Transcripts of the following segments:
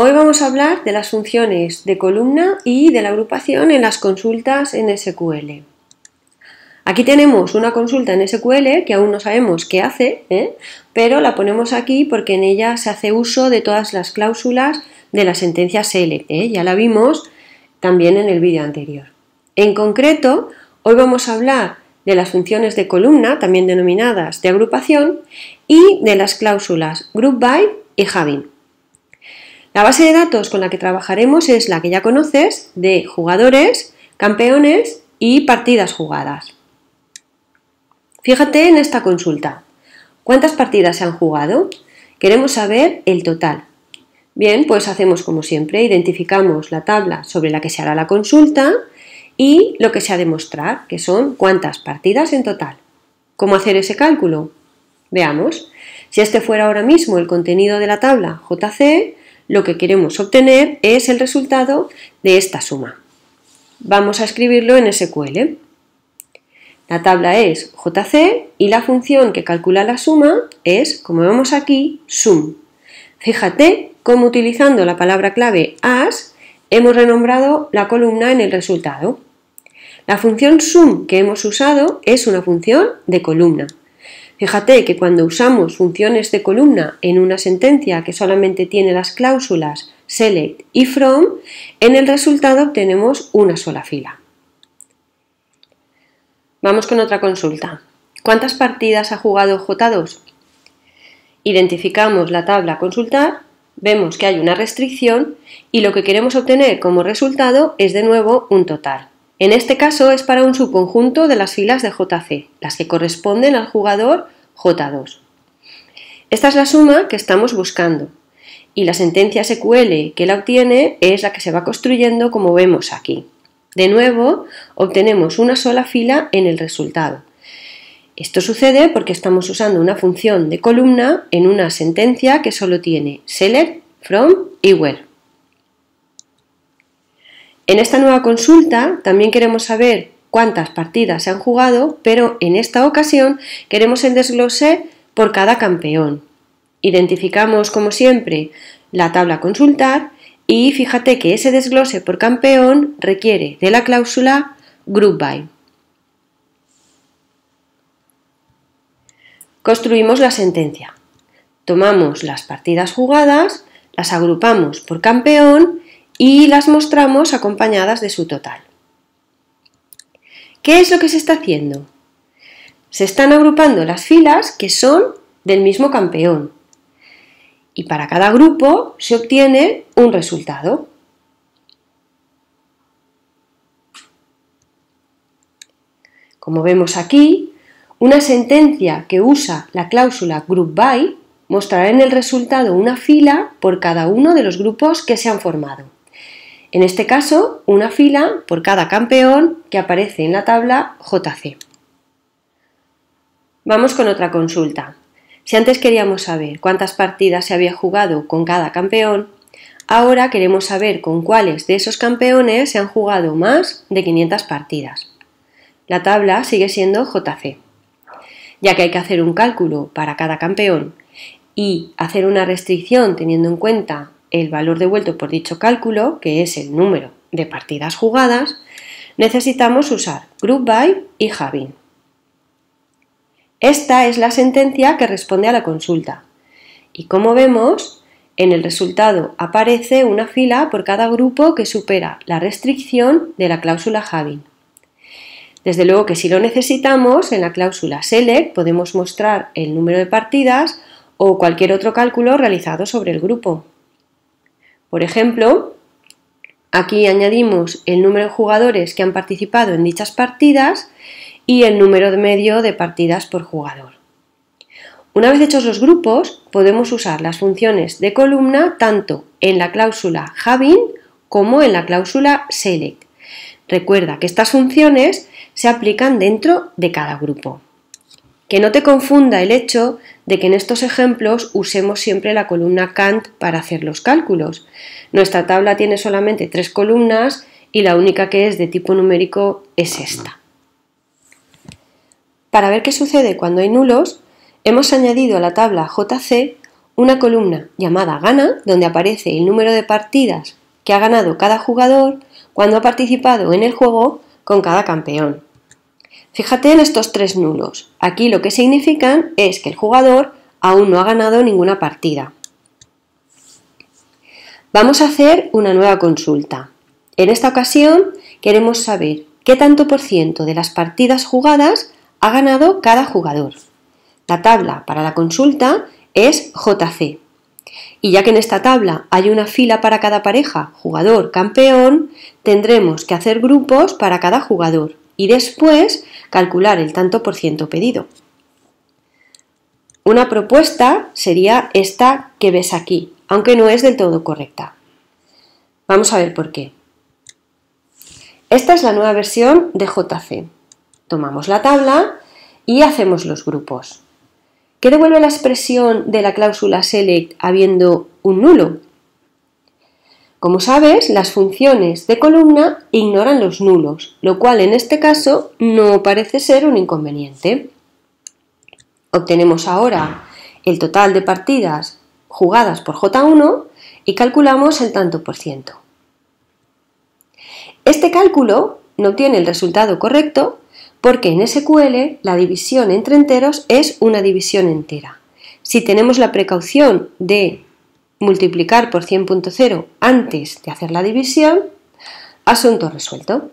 Hoy vamos a hablar de las funciones de columna y de la agrupación en las consultas en SQL. Aquí tenemos una consulta en SQL que aún no sabemos qué hace, ¿eh? pero la ponemos aquí porque en ella se hace uso de todas las cláusulas de la sentencia select. ¿eh? Ya la vimos también en el vídeo anterior. En concreto, hoy vamos a hablar de las funciones de columna, también denominadas de agrupación, y de las cláusulas group by y having. La base de datos con la que trabajaremos es la que ya conoces de jugadores, campeones y partidas jugadas. Fíjate en esta consulta. ¿Cuántas partidas se han jugado? Queremos saber el total. Bien, pues hacemos como siempre, identificamos la tabla sobre la que se hará la consulta y lo que se ha de mostrar, que son cuántas partidas en total. ¿Cómo hacer ese cálculo? Veamos. Si este fuera ahora mismo el contenido de la tabla JC, lo que queremos obtener es el resultado de esta suma. Vamos a escribirlo en SQL. La tabla es JC y la función que calcula la suma es, como vemos aquí, sum. Fíjate cómo utilizando la palabra clave as hemos renombrado la columna en el resultado. La función sum que hemos usado es una función de columna. Fíjate que cuando usamos funciones de columna en una sentencia que solamente tiene las cláusulas select y from, en el resultado obtenemos una sola fila. Vamos con otra consulta. ¿Cuántas partidas ha jugado J2? Identificamos la tabla consultar, vemos que hay una restricción y lo que queremos obtener como resultado es de nuevo un total. En este caso es para un subconjunto de las filas de JC, las que corresponden al jugador J2. Esta es la suma que estamos buscando y la sentencia SQL que la obtiene es la que se va construyendo como vemos aquí. De nuevo, obtenemos una sola fila en el resultado. Esto sucede porque estamos usando una función de columna en una sentencia que solo tiene select, from y where. En esta nueva consulta también queremos saber cuántas partidas se han jugado, pero en esta ocasión queremos el desglose por cada campeón. Identificamos, como siempre, la tabla consultar y fíjate que ese desglose por campeón requiere de la cláusula Group By. Construimos la sentencia. Tomamos las partidas jugadas, las agrupamos por campeón y las mostramos acompañadas de su total. ¿Qué es lo que se está haciendo? Se están agrupando las filas que son del mismo campeón y para cada grupo se obtiene un resultado. Como vemos aquí, una sentencia que usa la cláusula group by mostrará en el resultado una fila por cada uno de los grupos que se han formado. En este caso, una fila por cada campeón que aparece en la tabla JC. Vamos con otra consulta. Si antes queríamos saber cuántas partidas se había jugado con cada campeón, ahora queremos saber con cuáles de esos campeones se han jugado más de 500 partidas. La tabla sigue siendo JC, ya que hay que hacer un cálculo para cada campeón y hacer una restricción teniendo en cuenta el valor devuelto por dicho cálculo, que es el número de partidas jugadas, necesitamos usar group by y having. Esta es la sentencia que responde a la consulta. Y como vemos, en el resultado aparece una fila por cada grupo que supera la restricción de la cláusula having. Desde luego que si lo necesitamos, en la cláusula select podemos mostrar el número de partidas o cualquier otro cálculo realizado sobre el grupo. Por ejemplo, aquí añadimos el número de jugadores que han participado en dichas partidas y el número de medio de partidas por jugador. Una vez hechos los grupos, podemos usar las funciones de columna tanto en la cláusula having como en la cláusula select. Recuerda que estas funciones se aplican dentro de cada grupo. Que no te confunda el hecho de que en estos ejemplos usemos siempre la columna cant para hacer los cálculos. Nuestra tabla tiene solamente tres columnas y la única que es de tipo numérico es esta. Para ver qué sucede cuando hay nulos, hemos añadido a la tabla JC una columna llamada Gana, donde aparece el número de partidas que ha ganado cada jugador cuando ha participado en el juego con cada campeón. Fíjate en estos tres nulos. Aquí lo que significan es que el jugador aún no ha ganado ninguna partida. Vamos a hacer una nueva consulta. En esta ocasión queremos saber qué tanto por ciento de las partidas jugadas ha ganado cada jugador. La tabla para la consulta es JC. Y ya que en esta tabla hay una fila para cada pareja, jugador, campeón, tendremos que hacer grupos para cada jugador y después calcular el tanto por ciento pedido. Una propuesta sería esta que ves aquí, aunque no es del todo correcta. Vamos a ver por qué. Esta es la nueva versión de JC. Tomamos la tabla y hacemos los grupos. ¿Qué devuelve la expresión de la cláusula select habiendo un nulo? Como sabes, las funciones de columna ignoran los nulos, lo cual en este caso no parece ser un inconveniente. Obtenemos ahora el total de partidas jugadas por J1 y calculamos el tanto por ciento. Este cálculo no tiene el resultado correcto porque en SQL la división entre enteros es una división entera. Si tenemos la precaución de multiplicar por 100.0 antes de hacer la división, asunto resuelto.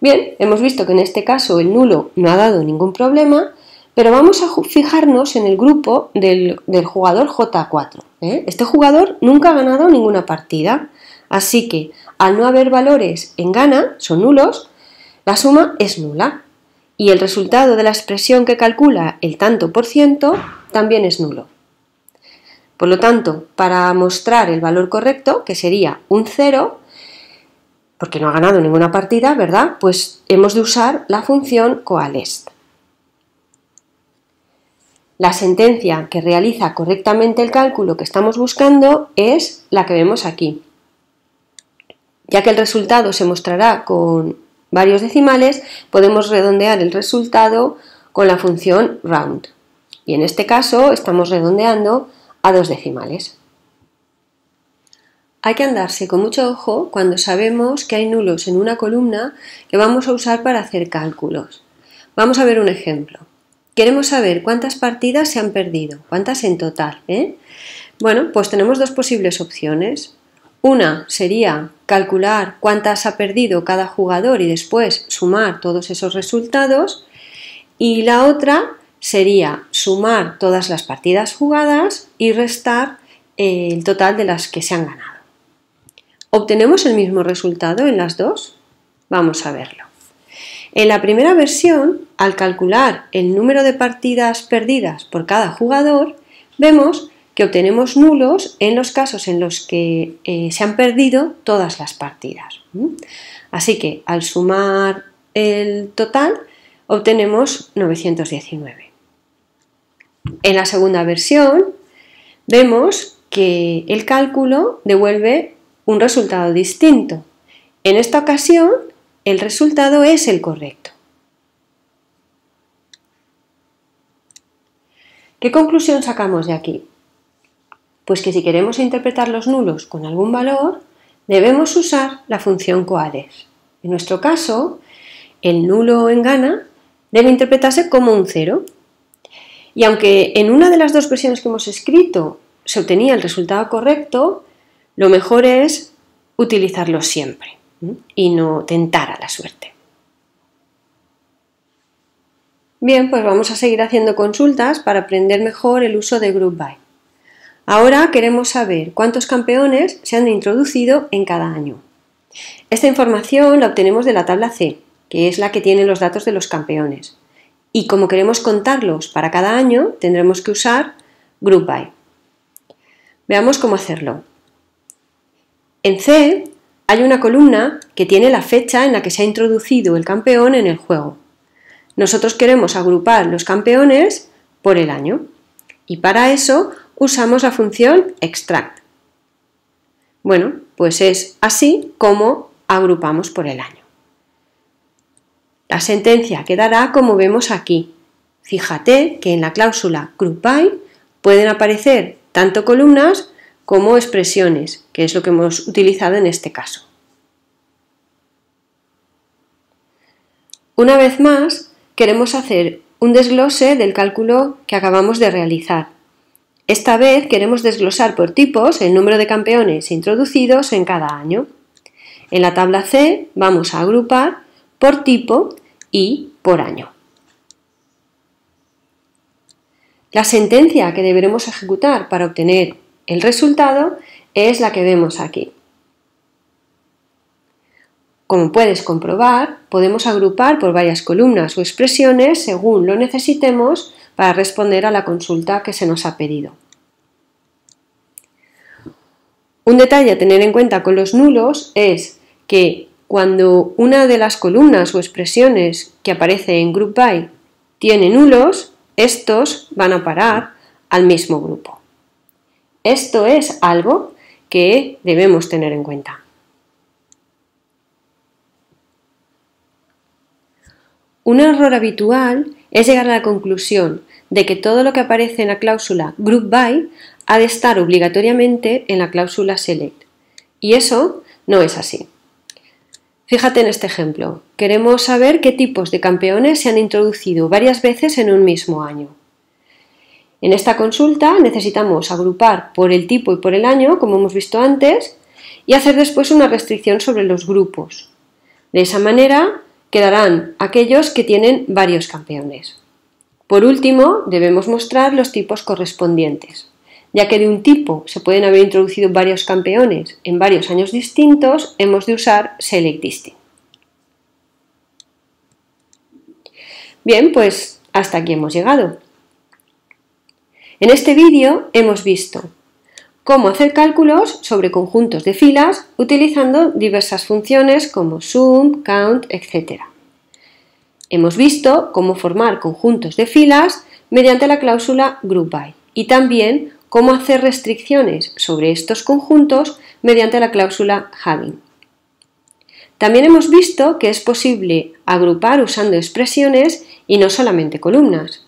Bien, hemos visto que en este caso el nulo no ha dado ningún problema, pero vamos a fijarnos en el grupo del, jugador J4. ¿eh? Este jugador nunca ha ganado ninguna partida, así que al no haber valores en gana, son nulos, la suma es nula. Y el resultado de la expresión que calcula el tanto por ciento también es nulo. Por lo tanto, para mostrar el valor correcto, que sería un 0, porque no ha ganado ninguna partida, ¿verdad? Pues hemos de usar la función coalest. La sentencia que realiza correctamente el cálculo que estamos buscando es la que vemos aquí. Ya que el resultado se mostrará con varios decimales, podemos redondear el resultado con la función round. Y en este caso estamos redondeando a dos decimales. Hay que andarse con mucho ojo cuando sabemos que hay nulos en una columna que vamos a usar para hacer cálculos. Vamos a ver un ejemplo. Queremos saber cuántas partidas se han perdido, cuántas en total. ¿eh? Bueno, pues tenemos dos posibles opciones. Una sería calcular cuántas ha perdido cada jugador y después sumar todos esos resultados. Y la otra sería sumar todas las partidas jugadas y restar eh, el total de las que se han ganado. ¿Obtenemos el mismo resultado en las dos? Vamos a verlo. En la primera versión, al calcular el número de partidas perdidas por cada jugador, vemos que obtenemos nulos en los casos en los que eh, se han perdido todas las partidas. Así que al sumar el total, obtenemos 919. En la segunda versión vemos que el cálculo devuelve un resultado distinto. En esta ocasión el resultado es el correcto. ¿Qué conclusión sacamos de aquí? Pues que si queremos interpretar los nulos con algún valor, debemos usar la función coales. En nuestro caso, el nulo en gana debe interpretarse como un cero, y aunque en una de las dos versiones que hemos escrito se obtenía el resultado correcto, lo mejor es utilizarlo siempre y no tentar a la suerte. Bien, pues vamos a seguir haciendo consultas para aprender mejor el uso de Group By. Ahora queremos saber cuántos campeones se han introducido en cada año. Esta información la obtenemos de la tabla C, que es la que tiene los datos de los campeones. Y como queremos contarlos para cada año, tendremos que usar Group By. Veamos cómo hacerlo. En C hay una columna que tiene la fecha en la que se ha introducido el campeón en el juego. Nosotros queremos agrupar los campeones por el año y para eso usamos la función extract. Bueno, pues es así como agrupamos por el año. La sentencia quedará como vemos aquí. Fíjate que en la cláusula group by pueden aparecer tanto columnas como expresiones, que es lo que hemos utilizado en este caso. Una vez más, queremos hacer un desglose del cálculo que acabamos de realizar. Esta vez queremos desglosar por tipos el número de campeones introducidos en cada año. En la tabla C vamos a agrupar por tipo y por año. La sentencia que deberemos ejecutar para obtener el resultado es la que vemos aquí. Como puedes comprobar, podemos agrupar por varias columnas o expresiones según lo necesitemos para responder a la consulta que se nos ha pedido. Un detalle a tener en cuenta con los nulos es que cuando una de las columnas o expresiones que aparece en group by tiene nulos, estos van a parar al mismo grupo. Esto es algo que debemos tener en cuenta. Un error habitual es llegar a la conclusión de que todo lo que aparece en la cláusula group by ha de estar obligatoriamente en la cláusula select. Y eso no es así. Fíjate en este ejemplo. Queremos saber qué tipos de campeones se han introducido varias veces en un mismo año. En esta consulta necesitamos agrupar por el tipo y por el año, como hemos visto antes, y hacer después una restricción sobre los grupos. De esa manera quedarán aquellos que tienen varios campeones. Por último, debemos mostrar los tipos correspondientes ya que de un tipo se pueden haber introducido varios campeones en varios años distintos, hemos de usar Select Bien, pues hasta aquí hemos llegado. En este vídeo hemos visto cómo hacer cálculos sobre conjuntos de filas utilizando diversas funciones como sum, count, etc. Hemos visto cómo formar conjuntos de filas mediante la cláusula group by y también cómo hacer restricciones sobre estos conjuntos mediante la cláusula having. También hemos visto que es posible agrupar usando expresiones y no solamente columnas.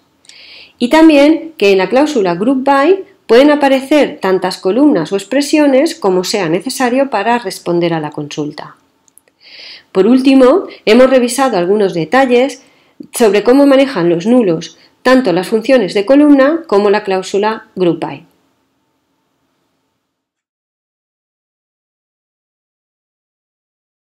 Y también que en la cláusula group by pueden aparecer tantas columnas o expresiones como sea necesario para responder a la consulta. Por último, hemos revisado algunos detalles sobre cómo manejan los nulos tanto las funciones de columna como la cláusula group by.